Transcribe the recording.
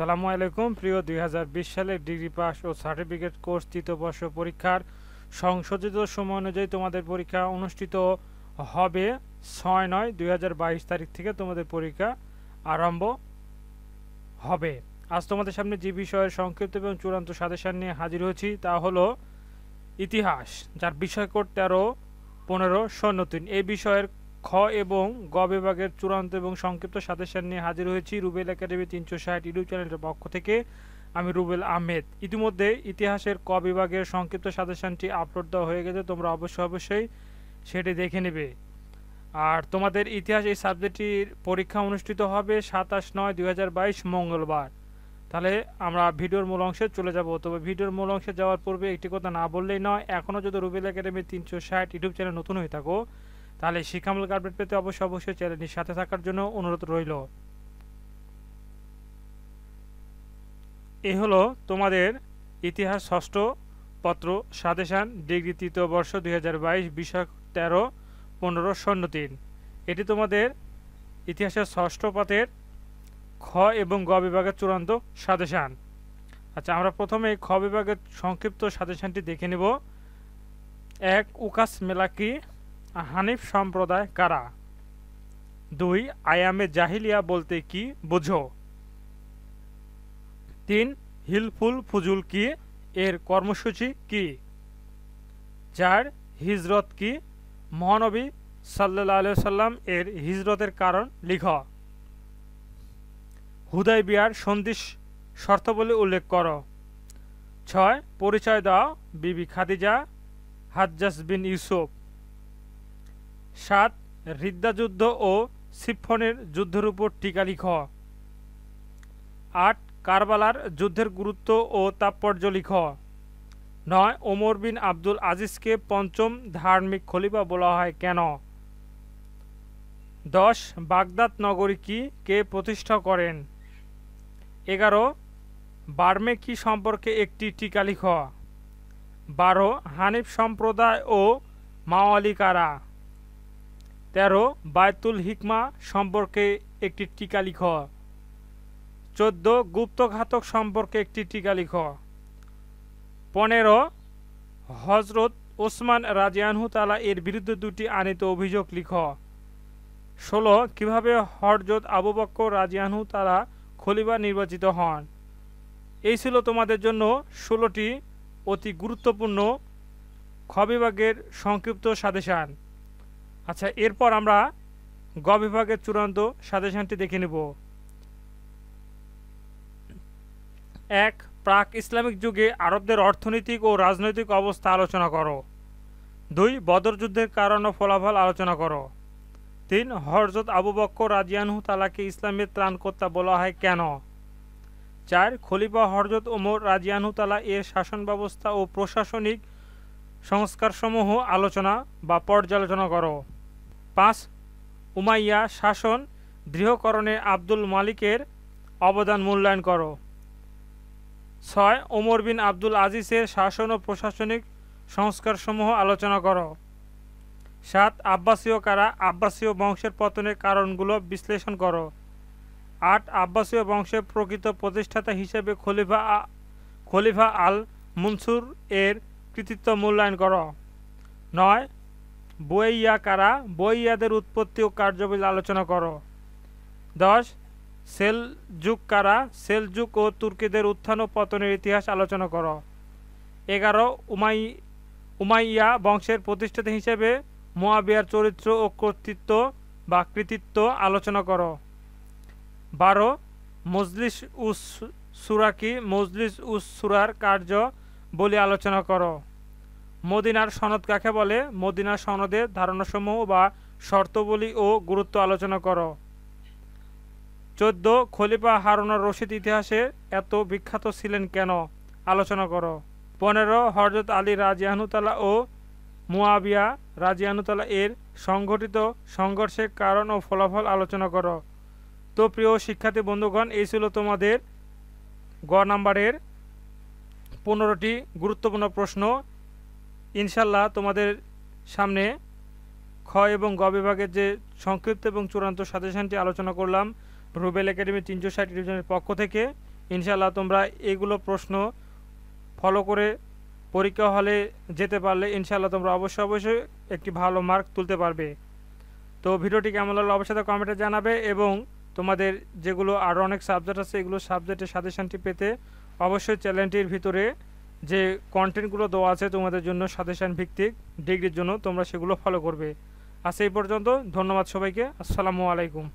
আসসালামু আলাইকুম প্রিয় দুই সালের ডিগ্রি পাস ও সার্টিফিকেট কোর্স তৃতীয় বর্ষ পরীক্ষার সংশোধিত সময় অনুযায়ী তোমাদের পরীক্ষা অনুষ্ঠিত হবে ছয় নয় দুই তারিখ থেকে তোমাদের পরীক্ষা আরম্ভ হবে আজ তোমাদের সামনে যে বিষয়ের সংক্ষিপ্ত এবং চূড়ান্ত সাদেশান নিয়ে হাজির হয়েছি তা হলো ইতিহাস যার বিষয় কোড তেরো পনেরো শূন্য তিন এই বিষয়ের খ এবং গ বিভাগের চূড়ান্ত এবং সংক্ষিপ্ত সাদেশের নিয়ে হাজির হয়েছি রুবেল একাডেমি তিনশো ষাট ইউটিউব চ্যানেলের পক্ষ থেকে আমি রুবেল আহমেদ ইতিমধ্যে ইতিহাসের ক বিভাগের সংক্ষিপ্ত সাদেশানটি আপলোড দেওয়া হয়ে গেছে তোমরা অবশ্যই অবশ্যই সেটি দেখে নেবে আর তোমাদের ইতিহাস এই সাবজেক্টটির পরীক্ষা অনুষ্ঠিত হবে সাতাশ নয় দুই মঙ্গলবার তাহলে আমরা ভিডিওর মূল অংশে চলে যাব তবে ভিডিওর মূল অংশে যাওয়ার পূর্বে একটি কথা না বললেই নয় এখনও যদি রুবেল একাডেমি তিনশো ষাট ইউটিউব চ্যানেল নতুন হয়ে থাকো তাহলে শিক্ষামূলক আপডেট পেতে অবশ্যই অবশ্যই চ্যানেলটির সাথে থাকার জন্য অনুরোধ রইল এ হলো তোমাদের ইতিহাস ষষ্ঠ পত্র সাদেশান ডিগ্রি তৃতীয় বর্ষ দুই হাজার বাইশ বিশাখ তেরো পনেরো শূন্য তিন এটি তোমাদের ইতিহাসের ষষ্ঠ পাতের খ এবং গ বিভাগের চূড়ান্ত সাদেশান আচ্ছা আমরা প্রথমে খ বিভাগের সংক্ষিপ্ত সাদেশানটি দেখে নেব এক উকাস মেলাকি হানিফ সম্প্রদায় কারা দুই আয়ামে জাহিলিয়া বলতে কি বুঝো তিন হিলফুল ফুজুল কি এর কর্মসূচি কি চার হিজরত কি মহানবী সাল্লা সাল্লাম এর হিজরতের কারণ লিখ হুদাই বিয়ার শর্ত বলে উল্লেখ কর ছয় পরিচয় দাও বিবি খাদিজা হাজ্জাস বিন ইউসুফ সাত হৃদ্যাযুদ্ধ ও সিফনের যুদ্ধের উপর টিকা লিখ আট কারবালার যুদ্ধের গুরুত্ব ও তাৎপর্য লিখ নয় ওমর বিন আব্দুল আজিজকে পঞ্চম ধার্মিক খলিফা বলা হয় কেন দশ বাগদাদ নগরী কি কে প্রতিষ্ঠা করেন এগারো বার্মে কি সম্পর্কে একটি টিকা লিখ বারো হানিফ সম্প্রদায় ও মাওয়ালিকারা তেরো বায়তুল হিকমা সম্পর্কে একটি টিকা লিখ চোদ্দ গুপ্তঘাতক সম্পর্কে একটি টিকা লিখ পনেরো হজরত ওসমান রাজিয়ানহু তালা এর বিরুদ্ধে দুটি আনিত অভিযোগ লিখ ষোলো কিভাবে হরজত আবু বক্কর রাজিয়ানহু তালা খলিফা নির্বাচিত হন এই ছিল তোমাদের জন্য ষোলোটি অতি গুরুত্বপূর্ণ খবিভাগের সংক্ষিপ্ত সাদেশান আচ্ছা এরপর আমরা গ বিভাগের চূড়ান্ত সাজেশনটি দেখে নেব এক প্রাক ইসলামিক যুগে আরবদের অর্থনৈতিক ও রাজনৈতিক অবস্থা আলোচনা করো দুই বদর যুদ্ধের কারণ ও ফলাফল আলোচনা করো তিন হরজত আবু বক্কর রাজিয়ানহু তালাকে ইসলামের ত্রাণকর্তা বলা হয় কেন চার খলিফা হরজত ওমর রাজিয়ানহু তালা এর শাসন ব্যবস্থা ও প্রশাসনিক সংস্কারসমূহ আলোচনা বা পর্যালোচনা করো পাঁচ উমাইয়া শাসন দৃঢ়করণে আব্দুল মালিকের অবদান মূল্যায়ন করো ছয় ওমর বিন আব্দুল আজিজের শাসন ও প্রশাসনিক সংস্কারসমূহ আলোচনা করো সাত আব্বাসীয় কারা আব্বাসীয় বংশের পতনের কারণগুলো বিশ্লেষণ করো আট আব্বাসীয় বংশের প্রকৃত প্রতিষ্ঠাতা হিসেবে খলিফা খলিফা আল মনসুর এর কৃতিত্ব মূল্যায়ন করো নয় বইয়া কারা বইয়াদের উৎপত্তি ও কার্যবিল আলোচনা করো দশ সেলজুক কারা সেলজুক ও তুর্কিদের উত্থান ও পতনের ইতিহাস আলোচনা করো এগারো উমাই উমাইয়া বংশের প্রতিষ্ঠাতা হিসেবে মোয়াবিয়ার চরিত্র ও কর্তৃত্ব বা কৃতিত্ব আলোচনা করো বারো মজলিস উস সুরাকি মজলিস উস সুরার কার্য বলে আলোচনা করো মদিনার সনদ কাকে বলে মদিনার সনদের ধারণাসমূহ বা শর্তবলী ও গুরুত্ব আলোচনা করো চোদ্দ খলিফা হারুনার রশিদ ইতিহাসে এত বিখ্যাত ছিলেন কেন আলোচনা করো পনেরো হরজত আলী রাজিয়ানুতালা ও মুয়াবিয়া রাজিয়ানুতালা এর সংঘটিত সংঘর্ষের কারণ ও ফলাফল আলোচনা করো তো প্রিয় শিক্ষার্থী বন্ধুগণ এই ছিল তোমাদের গ নাম্বারের পনেরোটি গুরুত্বপূর্ণ প্রশ্ন ইনশাল্লাহ তোমাদের সামনে ক্ষয় এবং গ বিভাগের যে সংক্ষিপ্ত এবং চূড়ান্ত সাজেশনটি আলোচনা করলাম রুবেল একাডেমি তিনশো ষাট ডিভিশনের পক্ষ থেকে ইনশাল্লাহ তোমরা এগুলো প্রশ্ন ফলো করে পরীক্ষা হলে যেতে পারলে ইনশাল্লাহ তোমরা অবশ্যই অবশ্যই একটি ভালো মার্ক তুলতে পারবে তো ভিডিওটি কেমন লাগলো অবশ্যই কমেন্টে জানাবে এবং তোমাদের যেগুলো আরও অনেক সাবজেক্ট আছে এগুলো সাবজেক্টের সাজেশনটি পেতে অবশ্যই চ্যানেলটির ভিতরে যে কন্টেন্টগুলো দেওয়া আছে তোমাদের জন্য সাজেশান ভিত্তিক ডিগ্রির জন্য তোমরা সেগুলো ফলো করবে আজ এই পর্যন্ত ধন্যবাদ সবাইকে আসসালামু আলাইকুম